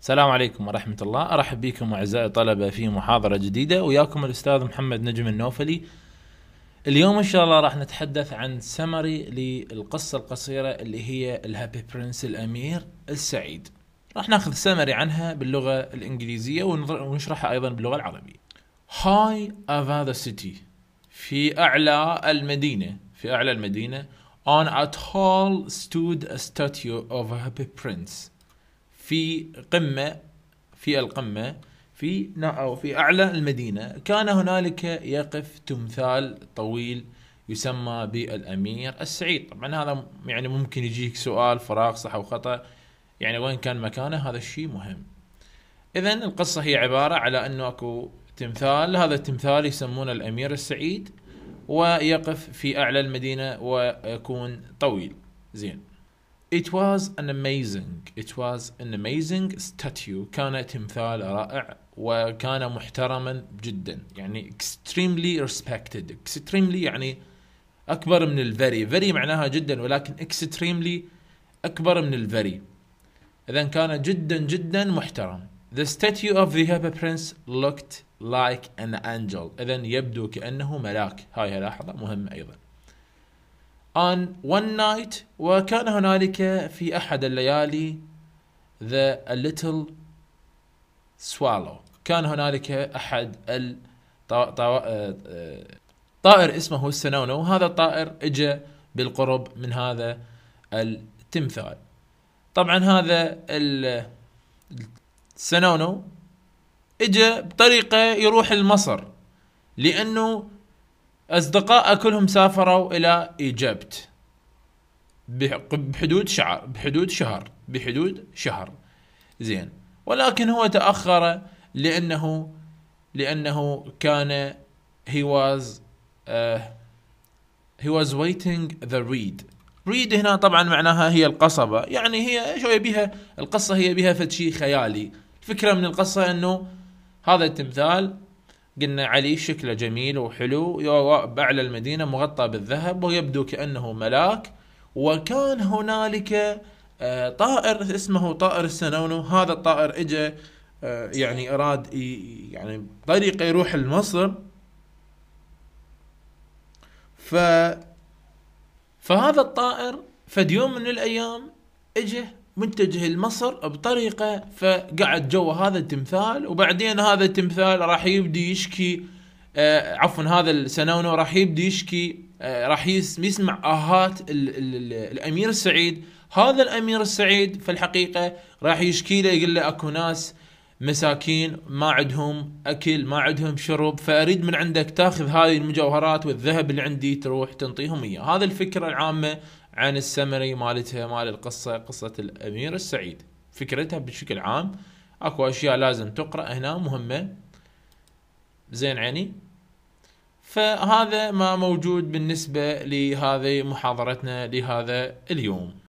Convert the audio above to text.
السلام عليكم ورحمة الله أرحب بكم أعزائي الطلبة في محاضرة جديدة وياكم الأستاذ محمد نجم النوفلي اليوم إن شاء الله راح نتحدث عن سمري للقصة القصيرة اللي هي الهابي برنس الأمير السعيد راح ناخذ سمري عنها باللغة الإنجليزية ونشرحها أيضا باللغة العربية هاي أفا ذا سيتي في أعلى المدينة في أعلى المدينة On a tall stood a statue of a happy prince في قمه في القمه في أو في اعلى المدينه كان هنالك يقف تمثال طويل يسمى بالامير السعيد طبعا هذا يعني ممكن يجيك سؤال فراغ صح او خطا يعني وين كان مكانه هذا الشيء مهم اذا القصه هي عباره على انه اكو تمثال هذا التمثال يسمونه الامير السعيد ويقف في اعلى المدينه ويكون طويل زين It was an amazing It was an amazing statue كان تمثال رائع وكان محترما جدا يعني extremely respected extremely يعني أكبر من الفري very معناها جدا ولكن extremely أكبر من الفري إذا كان جدا جدا محترم The statue of the Hippo Prince looked like an angel إذا يبدو كأنه ملاك هاي لاحظة مهمة أيضا on one night وكان هنالك في أحد الليالي the a little swallow كان هنالك أحد آه، آه، طائر اسمه السنونو هذا الطائر اجى بالقرب من هذا التمثال طبعا هذا السنونو اجى بطريقة يروح لمصر لأنه أصدقائه كلهم سافروا إلى إيجبت بحدود شعر بحدود شهر بحدود شهر زين ولكن هو تأخر لأنه لأنه كان he was uh, he was waiting the read ريد هنا طبعا معناها هي القصبة يعني هي شوية بيها القصة هي بيها فد شيء خيالي الفكرة من القصة انه هذا التمثال قلنا علي شكله جميل وحلو يرى المدينة مغطى بالذهب ويبدو كأنه ملاك وكان هنالك آه، طائر اسمه طائر السنونو هذا الطائر اجى آه، يعني اراد يعني طريقه يروح لمصر ف فهذا الطائر فديوم يوم من الايام اجى منتجه لمصر بطريقه فقعد جوا هذا التمثال وبعدين هذا التمثال راح يبدي يشكي آه عفوا هذا السنونو راح يبدي يشكي آه راح يسمع اهات الـ الـ الـ الامير السعيد هذا الامير السعيد في الحقيقه راح يشكي له يقول له اكو ناس مساكين ما عندهم اكل ما عندهم شرب فاريد من عندك تاخذ هذه المجوهرات والذهب اللي عندي تروح تنطيهم اياه هذا الفكره العامه عن السمري مالتها مال القصه قصه الامير السعيد فكرتها بشكل عام اكو اشياء لازم تقرا هنا مهمه زين عيني فهذا ما موجود بالنسبه لهذه محاضرتنا لهذا اليوم